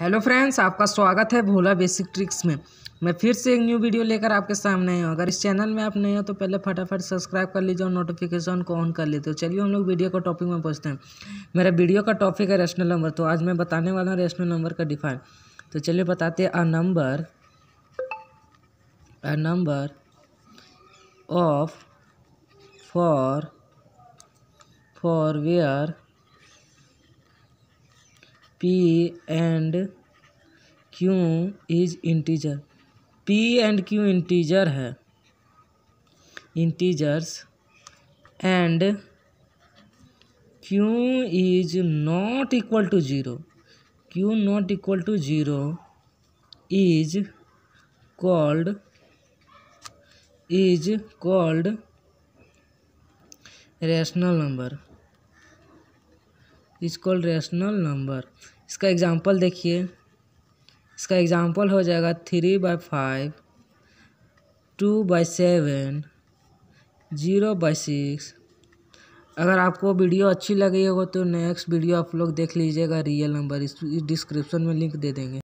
hello friends आपका स्वागत है भोला बेसिक ट्रिक्स में मैं फिर से एक न्यू वीडियो लेकर आपके सामने आया हूँ अगर इस चैनल में आप नए हो तो पहले फटाफट सब्सक्राइब कर लीजिए और नोटिफिकेशन को ऑन कर लेते हो चलिए हम लोग वीडियो का टॉपिक में पहुँचते हैं मेरा वीडियो का टॉपिक है रेशनल नंबर तो आज मैं बताने वाला हूँ रेशनल नंबर का डिफाइन तो चलिए बताते हैं a number a number of for for where p and q is integer p and q integer है integers and q is not equal to zero q not equal to zero is called is called rational number is called rational number इसका example देखिए इसका example हो जाएगा three by five two by seven zero by six अगर आपको video अच्छी लगी हो तो नेक्स्ट वीडियो आप लोग देख लीजिएगा रियल नंबर इस डिस्क्रिप्शन में लिंक दे देंगे